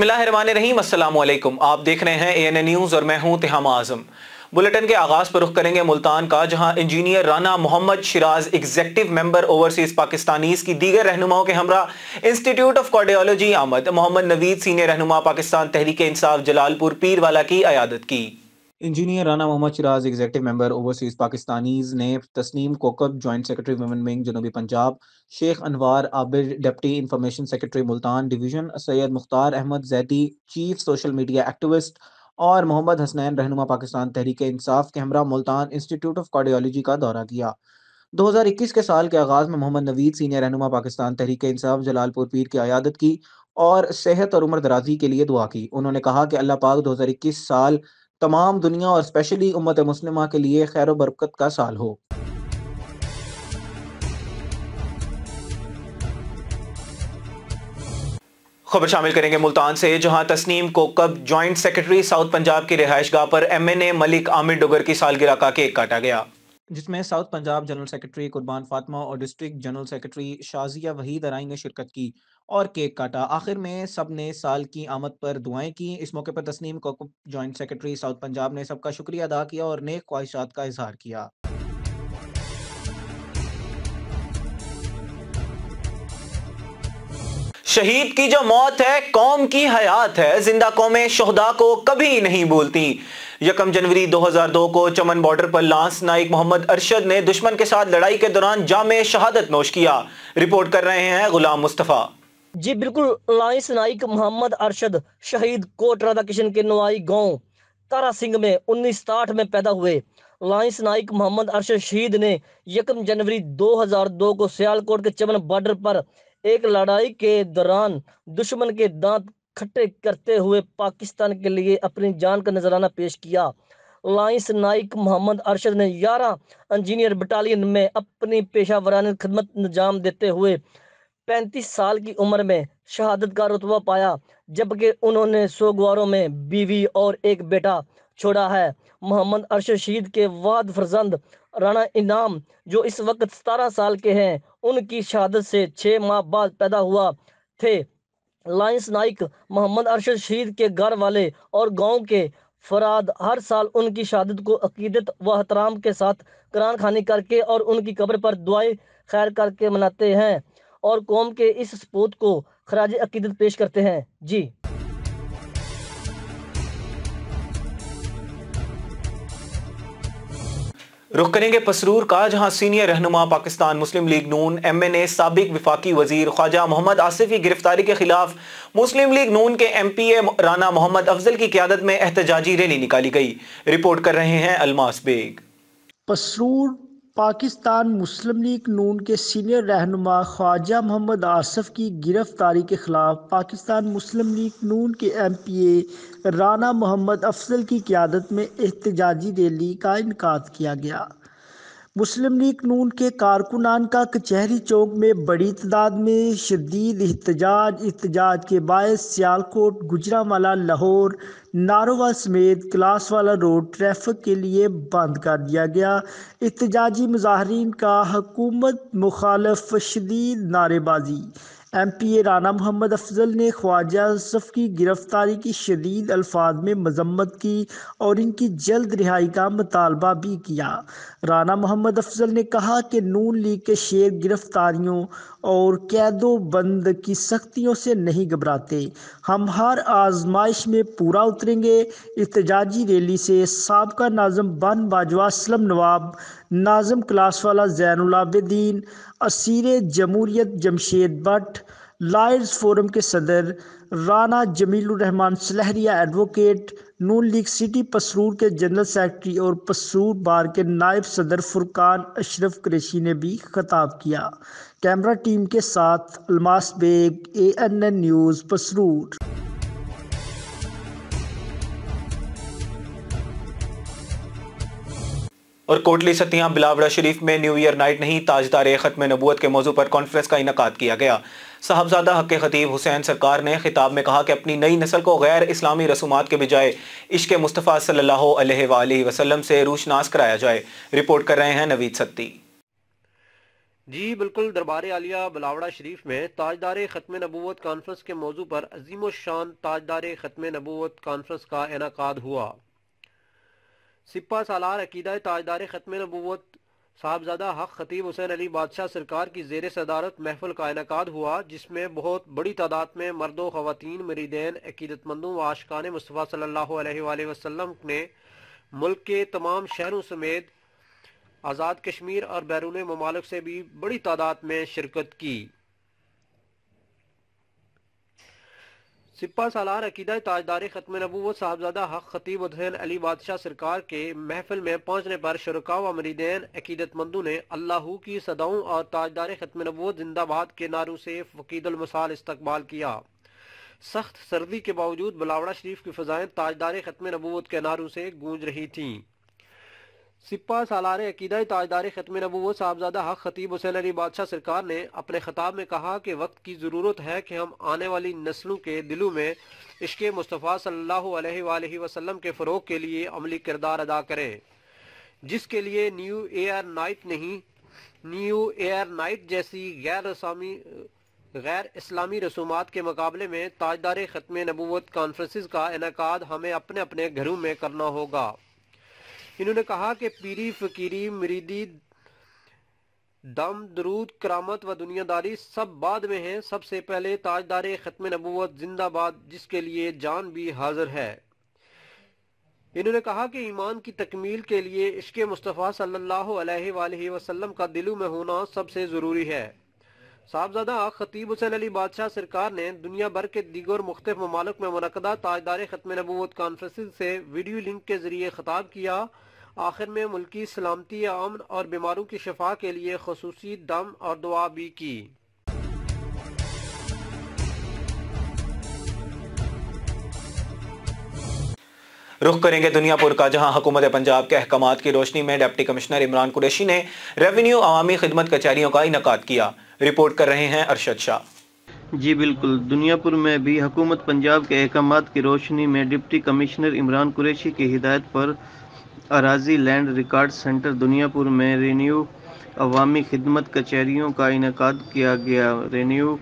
असल आप देख रहे हैं ए एन ए न्यूज़ और मैं हूं तिहाम आजम बुलेटिन के आगाज़ पर रुख करेंगे मुल्तान का जहां engineer Rana Mohammad Shiraz executive member overseas Pakistanis की दीगर रहनुमाओं के हमरा इंस्टीट्यूट ऑफ कार्डियोलॉजी आमद मोहम्मद नवीद सीनियर रहनुमा पाकिस्तान तहरीक इंसाफ जलालपुर पीर वाला की अयादत की engineer Rana Mohammad Chiraj executive member overseas Pakistanis ने Tasneem Kokab joint secretary women wing जनूबी Punjab Sheikh Anwar Abir deputy information secretary Multan division Syed Mukhtar Ahmed Zaidi chief social media activist और मोहम्मद हसनैन रहनुमा पाकिस्तान तहरीक इंसाफ के हमरा मुल्तान इंस्टीट्यूट ऑफ कार्डियोलॉजी का दौरा किया 2021 के साल के आगाज़ में मोहम्मद नवीद सीनियर रहनुमा पाकिस्तान तहरीक इंसाफ जलालपुर पीर की आयादत की और सेहत और उम्र दराजी के लिए दुआ की उन्होंने कहा कि अल्लाह पाक 2021 साल तमाम दुनिया और स्पेशली उम्मत मुस्लिमा के लिए खैर बरकत का साल हो खबर शामिल करेंगे मुल्तान से जहां Tasneem Kokab joint secretary south Punjab की रिहाइश गाह पर एमएनए मलिक आमिर डुगर की सालगिरह का केक काटा गया जिसमें south Punjab general secretary Qurban Fatima और district general secretary Shazia Waheed Arain ने शिरकत की और केक काटा आखिर में सब ने साल की आमद पर दुआएं की इस मौके पर Tasneem Kokab joint secretary south Punjab ने सबका शुक्रिया अदा किया और नेक ख्वाहिशात का इजहार किया शहीद की जो मौत है कौम की हयात है जिंदा कौमें शहदा को कभी नहीं भूलती यकम जनवरी 2002 को चमन बॉर्डर पर लांस नाइक मोहम्मद अरशद ने दुश्मन के साथ लड़ाई के दौरान जामे शहादत नोश किया रिपोर्ट कर रहे हैं गुलाम मुस्तफ़ा जी बिल्कुल लाइस नाइक मोहम्मद अरशद शहीद कोट राधा किशन के नुआई गाँव तारा सिंह में उन्नीस में पैदा हुए लाइंस नाइक मोहम्मद अरशद शहीद ने यकम जनवरी 2002 को सियालकोट के चमन बॉर्डर पर एक लड़ाई के दौरान दुश्मन के दांत इकट्ठे करते हुए पाकिस्तान के लिए अपनी जान का नजराना पेश किया लाइंस नाइक मोहम्मद अरशद ने ग्यारह इंजीनियर बटालियन में अपनी पेशा वराना खदमत अंजाम देते हुए पैंतीस साल की उम्र में शहादत का रुतबा पाया जबकि उन्होंने सोगवारों में बीवी और एक बेटा छोड़ा है मोहम्मद अरशद शहीद के वाद फरजंद राना इनाम जो इस वक्त सतारह साल के हैं उनकी शहादत से छः माह बाद पैदा हुआ थे लाइंस नाइक मोहम्मद अरशद शहीद के घर वाले और गांव के फराद हर साल उनकी शहादत को अकीदत व अहतराम के साथ करान खानी करके और उनकी कब्र पर दुआएं खैर करके मनाते हैं और कौम के इस सपूत को खराज अकीदत पेश करते हैं जी रुख करेंगे पसरूर का जहां सीनियर रहनुमा Pakistan Muslim League Noon M N A सबक विफाकी वजीर ख्वाजा मोहम्मद आसिफ की गिरफ्तारी के खिलाफ मुस्लिम लीग नून के M P A Rana Mohammad Afzal की क्यादत में एहतजाजी रैली निकाली गई रिपोर्ट कर रहे हैं अलमास बेग पसरूर पाकिस्तान मुस्लिम लीग नून के सीनियर रहनुमा ख्वाजा मोहम्मद आसफ की गिरफ्तारी के खिलाफ पाकिस्तान मुस्लिम लीग नून के M P A Rana Mohammad Afzal की क्यादत में एहतजाजी रैली का इनका किया गया मुस्लिम लीग नून के कारकुनान का कचहरी चौक में बड़ी तादाद में शदीद एहतजाज एहतजाज के बायस सियालकोट गुजरावाला लाहौर नारोवा समेत क्लासवाला रोड ट्रैफिक के लिए बंद कर दिया गया इतजाजी मुजाहरीन का हकूमत मुखालफ शदीद नारेबाजी M P A Rana Mohammad Afzal ने ख्वाजा असफ की गिरफ्तारी की शदीद अल्फाज में मजम्मत की और इनकी जल्द रिहाई का मुतालबा भी किया राना मोहम्मद अफजल ने कहा कि नून लीग के शेर गिरफ्तारियों और कैदो बंद की सख्तियों से नहीं घबराते हम हर आजमाइश में पूरा उतरेंगे इतजाजी रैली से सबका नाजम बन बाजवा असलम नवाब नाजम क्लास वाला जैनलाबद्दीन असीर जमूरीत जमशेद भट्ट लायर्स फोरम के सदर Rana Jamilurrehman Salehria advocate Noon League city Pasrur के जनरल सेक्रेटरी और पसरूर बार के नायब सदर फुरकान अशरफ कुरेशी ने भी खताब किया कैमरा टीम के साथ Almas Baig A N N news Pasrur और कोटली सतियाँ बिलावड़ा शरीफ में न्यू ईयर नाइट नहीं ताजदार ख़त्म नबूत के मौजू पर कॉन्फ्रेंस का इनका किया गया साहबजादा हक खतीब हुसैन सरकार ने खिताब में कहा कि अपनी नई नस्ल को गैर इस्लामी रसूमात के बजाय इश्क मुस्तफ़ा सल्ला वसलम से रूशनास कराया जाए रिपोर्ट कर रहे हैं नवीद सत्ती जी बिल्कुल दरबार आलिया बलावड़ा शरीफ में ताजदार ख़त्म नबूत कॉन्फ्रेंस के मौजू पर अजीम शान ताजदार ख़त्म नबूत कॉन्फ्रेंस का इनका हुआ सिपा सालार अकीदा ताजदार ख़त्म नबूत साहबजादा हक खतीब हुसैन अली बादशाह सरकार की जेर सदारत महफल का इनका हुआ जिसमें बहुत बड़ी तादाद में मर्द ख़वान मरीदैन अकीदतमंदों व आशकान मुस्तफ़ा सल्ला वसम ने मुल्क के तमाम शहरों समेत आज़ाद कश्मीर और बैरून ममालक से भी बड़ी तादाद में शिरकत की सिपा सालार अकीदा ताजदार ख़त्म नबूत साहबजादा हक खतीब हुसैन अली बादशाह सरकार के महफिल में पहुंचने पर शुरुआ व मरीदेन अकीदतमंदू ने अल्लाह की सदाओं और ताजदार ख़त्म नबूत जिंदाबाद के नारों से फ़कीदुलमसाल इस्तकबाल किया सख्त सर्दी के बावजूद बलावड़ा शरीफ की फ़जाएं ताजदार ख़त्म नबूत के नारों से गूंज रही थीं सिपा सालार अकीदा ताजदार ख़त्म नबूत साहबजादा हक खतीब हुसैन अली बादशाह सरकार ने अपने खिताब में कहा कि वक्त की ज़रूरत है कि हम आने वाली नस्लों के दिलों में इश्क मुस्तफ़ा सल्लल्लाहु अलैहि वसल्लम के फ़रोग के लिए अमली किरदार अदा करें जिसके लिए न्यू एयर नाइट नहीं न्यू एयर नाइट जैसी गैर रसामी गैर इस्लामी रसूमात के मुकाबले में ताजदार ख़त्म नबूत कॉन्फ्रेंसिस का इनका हमें अपने अपने घरों में करना होगा इन्होंने कहा कि पीरी फकीरी मरीदी दम दरूद करामत व दुनियादारी सब बाद में है सबसे पहले ताजदार ख़त्म नबूत जिंदाबाद जिसके लिए जान भी हाजिर है इन्होंने कहा कि ईमान की तकमील के लिए इश्क मुस्तफ़ा सल्लल्लाहु अलैहि वसल्लम का दिलू में होना सबसे ज़रूरी है साहबजादा खतीब हुसैन अली बादशाह सरकार ने दुनिया भर के दीगर मुख्त ममालक में मनदा ताजदार ख़त्म नबूत कॉन्फ्रेंस से वीडियो लिंक के जरिए खताब किया आखिर में मुल्की सलामती अमन और बीमारों की शफा के लिए खसूस दम और दुआ भी की रुख करेंगे दुनियापुर का जहां हुकूमत पंजाब के अहकाम की रोशनी में डिप्टी कमिश्नर इमरान कुरैशी ने रेवेन्यू अवामी खिदमत कचहरियों का इनका किया रिपोर्ट कर रहे हैं अरशद शाह जी बिल्कुल दुनियापुर में भी हुकूमत पंजाब के अहकाम की रोशनी में डिप्टी कमिश्नर इमरान कुरैशी की हिदायत पर अराजी लैंड रिकॉर्ड सेंटर दुनियापुर में रेन्यू अवामी खिदमत कचहरीों का इनका किया गया रेन्यू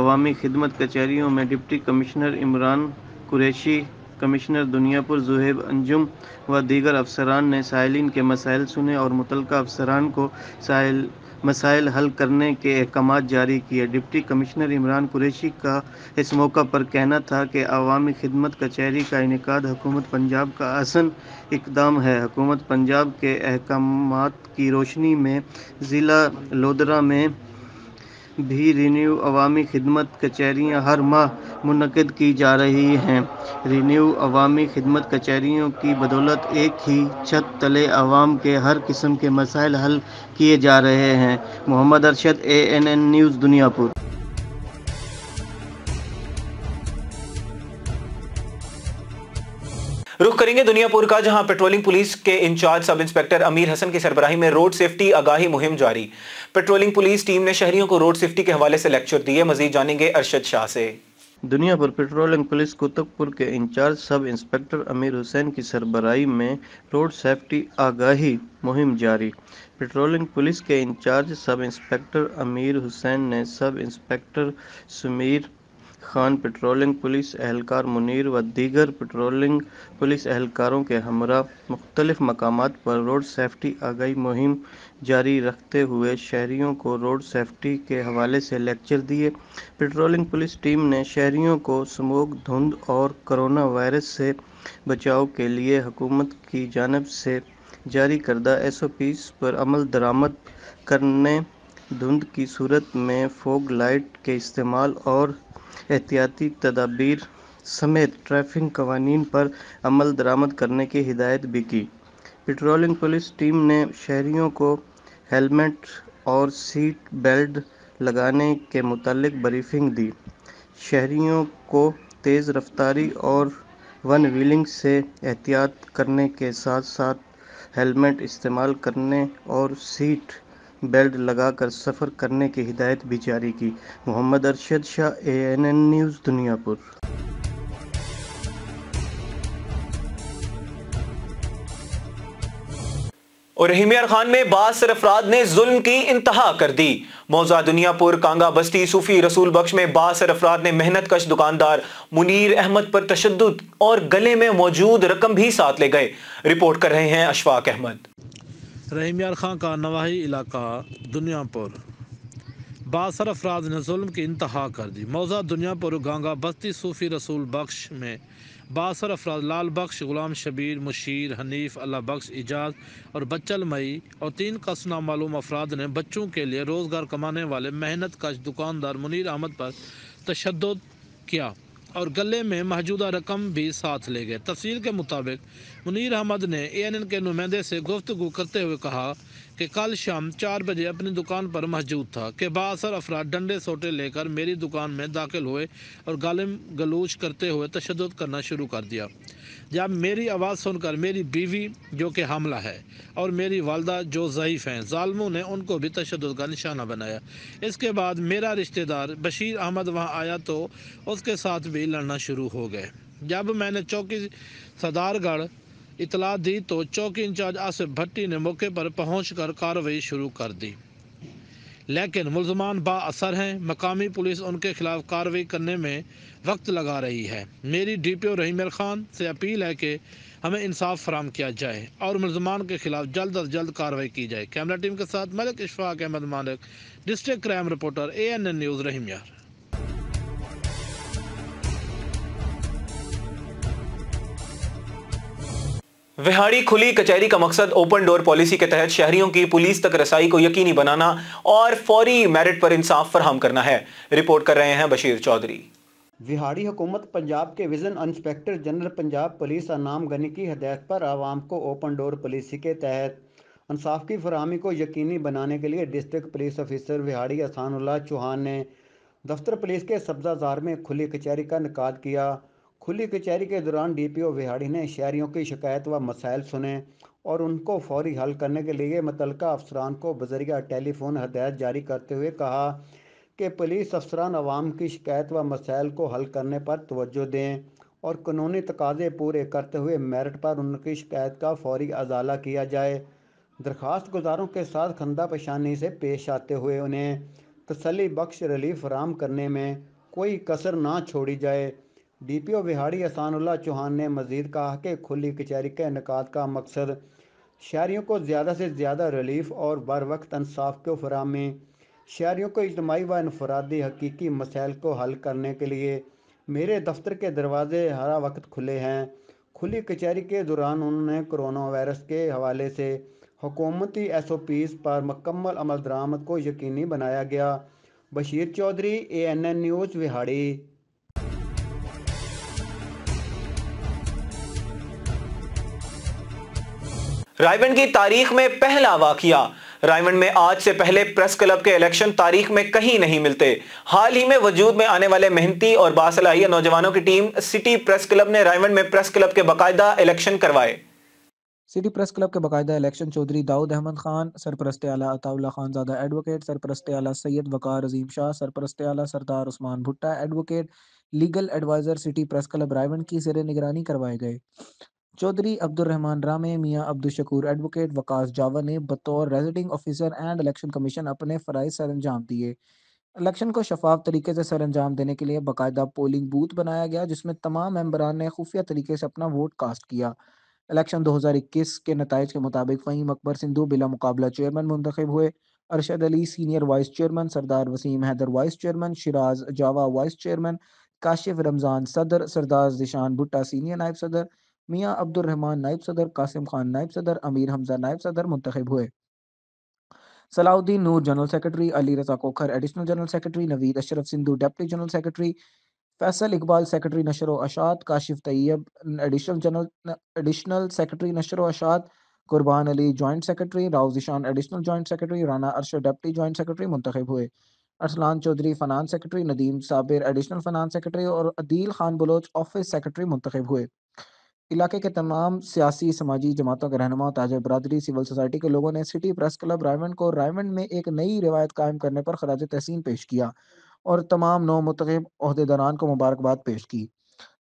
अवामी खिदमत कचहरीों में deputy commissioner Imran Qureshi commissioner Duniyapur Zohaib Anjum व दीगर अफसरान ने साहिलिन के मसाइल सुने और मुतल अफसरान को साहिल मसाइल हल करने के अहकाम जारी किए डिप्टी कमिश्नर इमरान कुरैशी का इस मौका पर कहना था कि अवामी खिदमत कचहरी का इनका हुकूमत पंजाब का असल इकदाम है हुकूमत पंजाब के अहकाम की रोशनी में ज़िला लोदरा में भी रीन्यू अवामी खिदमत कचहरियाँ हर माह मुनद की जा रही हैं रीन्यू अवामी खिदमत कचहरियों की बदौलत एक ही छत तले आवाम के हर किस्म के मसाइल हल किए जा रहे हैं Mohammad Arshad A N N news Duniyapur रुख करेंगे दुनियापुर का जहां पेट्रोलिंग पुलिस के in charge sub inspector Amir Hasan की सरबराही में रोड सेफ्टी आगाही मुहिम जारी पेट्रोलिंग पुलिस टीम ने शहरियों को रोड सेफ्टी के हवाले से लेक्चर दिए मजीद जानेंगे अरशद शाह से दुनिया भर पेट्रोलिंग पुलिस कुतुबपुर के in charge sub inspector Amir Hussain की सरबराही में रोड सेफ्टी आगाही मुहिम जारी पेट्रोलिंग पुलिस के in charge sub inspector Amir Hussain ने sub inspector Sumair Khan patrolling police एहलकार मुनीर व दीगर पेट्रोलिंग पुलिस एहलकारों के हमरा मुख्तलिफ मकाम पर रोड सेफ्टी आगही मुहिम जारी रखते हुए शहरीों को रोड सेफ्टी के हवाले से लेक्चर दिए पेट्रोलिंग पुलिस टीम ने शहरीों को स्मोक धुंध और करोना वायरस से बचाव के लिए हुकूमत की जानब से जारी करदा एस ओ पीज पर अमल दरामद करने धुंध की सूरत में फोग लाइट के इस्तेमाल और एहतियाती तदाबीर समेत ट्रैफिक कवानी पर अमल दरामद करने की हिदायत भी की पेट्रोलिंग पुलिस टीम ने शहरियों को हेलमेट और सीट बेल्ट लगाने के मतलब ब्रीफिंग दी शहरियों को तेज़ रफ्तारी और वन व्हीलिंग से एहतियात करने के साथ साथ हेलमेट इस्तेमाल करने और सीट बेल्ट लगाकर सफ़र करने की हिदायत भी जारी की Mohammad Arshad Shah A N N news Duniyapur और हिमियर खान में बासर अफराद ने जुल्म की इंतहा कर दी मौजा दुनियापुर कांगा बस्ती सूफी रसूल बख्श में बासर अफराद ने मेहनत कश दुकानदार मुनीर अहमद पर तशद और गले में मौजूद रकम भी साथ ले गए रिपोर्ट कर रहे हैं अशफाक अहमद रहीम यार खां का नवाही इलाका दुनियापुर बासर अफराद ने जुल्म की इंतहा कर दी मौजा दुनियापुर गांगा बस्ती सूफी रसूल बख्श में बासर अफराद लाल बख्श गुलाम शबीर मुशीर हनीफ अल्लाह बख्श इजाज और बच्चल मई और तीन कस मालूम अफराद ने बच्चों के लिए रोज़गार कमाने वाले मेहनत कश दुकानदार मुनीर अहमद पर तशद किया और गले में मौजूदा रकम भी साथ ले गए तफसील के मुताबिक मुनीर अहमद ने ए एन एन के नुमाइंदे से गुफ्तु करते हुए कहा कि कल शाम चार बजे अपनी दुकान पर मौजूद था कि बासर अफराद डंडे सोटे लेकर मेरी दुकान में दाखिल हुए और गालिम गलूच करते हुए तशद करना शुरू कर दिया जब मेरी आवाज़ सुनकर मेरी बीवी जो कि हमला है और मेरी वालदा जो ज़यीफ़ हैं ालमों ने उनको भी तशद का निशाना बनाया इसके बाद मेरा रिश्तेदार बशीर अहमद वहाँ आया तो उसके साथ भी भी लड़ना शुरू हो गए जब मैंने चौकी सदारगढ़ इतला दी तो चौकी इंचार्ज आसिफ भट्टी ने मौके पर पहुँच कर कार्रवाई शुरू कर दी लेकिन मुलजमान बासर हैं मकामी पुलिस उनके खिलाफ कार्रवाई करने में वक्त लगा रही है मेरी D P O Rahimyar Khan से अपील है कि हमें इंसाफ फराम किया जाए और मुलजमान के खिलाफ जल्द अज जल्द कार्रवाई की जाए कैमरा टीम के साथ Malik Ishfaq Ahmad Malik district crime reporter A N N news Rahim Yar Vehari खुली कचहरी का मकसद ओपन डोर पॉलिसी के तहत शहरियों की पुलिस तक रसाई को यकीनी बनाना और फौरी मेरिट पर इंसाफ फरहम करना है रिपोर्ट कर रहे हैं बशीर चौधरी विहाड़ी हुकूमत पंजाब के vision inspector general Punjab police Inam Ghani की हदायत पर आवाम को ओपन डोर पॉलिसी के तहत इंसाफ की फरहमी को यकीनी बनाने के लिए district police officer Vehari Ahsanullah Chauhan ने दफ्तर पुलिस के सब्जाजार में खुली कचहरी का निकाद किया खुली कचहरी के दौरान डीपीओ विहाड़ी ने शहरियों की शिकायत व मसाइल सुने और उनको फौरी हल करने के लिए मुतल अफसरान को बजरिया टेलीफोन हदायत जारी करते हुए कहा कि पुलिस अफसरान आवाम की शिकायत व मसाइल को हल करने पर तोज्जो दें और कानूनी तकाजे पूरे करते हुए मेरिट पर उनकी शिकायत का फौरी अजाला किया जाए दरख्वास्त गुजारों के साथ खंदा पेशानी से पेश आते हुए उन्हें तसली बख्श रिलीफ फराम करने में कोई कसर ना छोड़ी जाए D P O Vehari Ahsanullah Chauhan ने मजीद कहा कि खुली कचहरी के इनका का मकसद शहरीों को ज़्यादा से ज़्यादा रिलीफ और बर वक्त इंसाफ को फरहमी शहरीों को इजमाही व इनफरादी हकीकी मसाइल को हल करने के लिए मेरे दफ्तर के दरवाजे हर वक्त खुले हैं खुली कचहरी के दौरान उन्होंने कोरोना वायरस के हवाले से हुकूमती एस ओ पीज़ पर मकम्मल अमल दरामद को यकीनी बनाया गया Bashir Chaudhry A N N news Vehari रायबन की तारीख में पहला वाकया रायमंड में आज से पहले प्रेस क्लब के इलेक्शन तारीख में कहीं नहीं मिलते हाल ही में वजूद में आने वाले मेहनती और बासलाहिया नौजवानों की टीम सिटी प्रेस क्लब ने रायमंड में प्रेस क्लब के बाकायदा इलेक्शन करवाए सिटी प्रेस क्लब के बाकायदा इलेक्शन चौधरी दाऊद अहमद खान सरपरस्त आला अताउल्ला खान ज़्यादा एडवोकेट सरपरस्त आला सैयद वकार अजीम शाह सरपरस्त आला Sardar Usman Bhutta advocate legal adviser city press club Raiwind की जेर निगरानी करवाए गए चौधरी अब्दुलरहमान रामे मियाँ अब्दुल शकूर एडवोकेट वकास जावा ने बतौर presiding officer and election commission अपने फ़राइज सर अंजाम दिए इलेक्शन को शफाफ तरीके से सर अंजाम देने के लिए बाकायदा पोलिंग बूथ बनाया गया जिसमें तमाम मेम्बरान ने खुफिया तरीके से अपना वोट कास्ट किया इलेक्शन 2021 के नतज के मुताबिक फ़हीम अकबर सिंधु बिला मुकाबला चेयरमैन मुंतखब हुए Arshad Ali senior vice chairman Sardar Waseem Haider vice chairman Shiraz Jawa vice chairman Kashif Ramzan सदर सरदार जिशान भुट्टा सीनियर नायब सदर मियाँ अब्दुलरहमान नायब सदर कासिम खान नायब सदर अमीर हमजा नायब सदर मुंतब हुए Salahuddin Noor general secretary Ali Raza Khokhar additional general secretary Naveed Ashraf Sindhu deputy general secretary Faisal Iqbal secretary नशर अशात Kashif Tayyab additional general additional secretary नशर अशात कुर्बान अली जॉइंट सेक्रेटरी राउज Ishan additional joint secretary Rana Arshad deputy joint secretary मुंतब हुए अरसलान चौधरी फनान सेक्रेटरी नदीम साबिर एडिशनल फनान सेक्रेटरी और अदील खान बलोच ऑफिस सेक्रेटरी मुंतब हुए इलाके के तमाम सियासी समाजी जमातों के रहनुमा ताजर बरदरी सिविल सोसाइटी के लोगों ने सिटी प्रेस क्लब रायमंड को रायमंड में एक नई रिवायत कायम करने पर खराज तहसीन पेश किया और तमाम नौ मुतब अहदेदारान को मुबारकबाद पेश की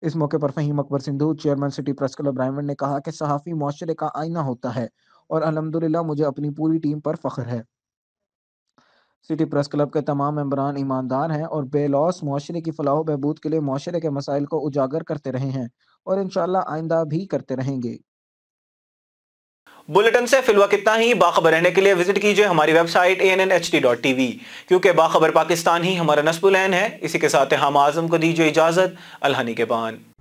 इस मौके पर Faheem Akbar Sindhu chairman city press club Raiwind ने कहा कि सहाफ़ी माशरे का आईना होता है और अलहमदिल्ला मुझे अपनी पूरी टीम पर फख्र है सिटी प्रेस क्लब के तमाम मेम्बरान ईमानदार हैं और बेलॉस माशरे की फलाह बहबूद के लिए माशरे के मसाइल को उजागर करते रहे हैं और इन आइंदा भी करते रहेंगे बुलेटिन से फिलवा कितना ही बाखबर रहने के लिए विजिट कीजिए हमारी website A N N H D dot T V क्योंकि बाखबर पाकिस्तान ही हमारा नस्बुलैन है इसी के साथ हम आजम को दीजिए इजाज़त अल्हनी के बान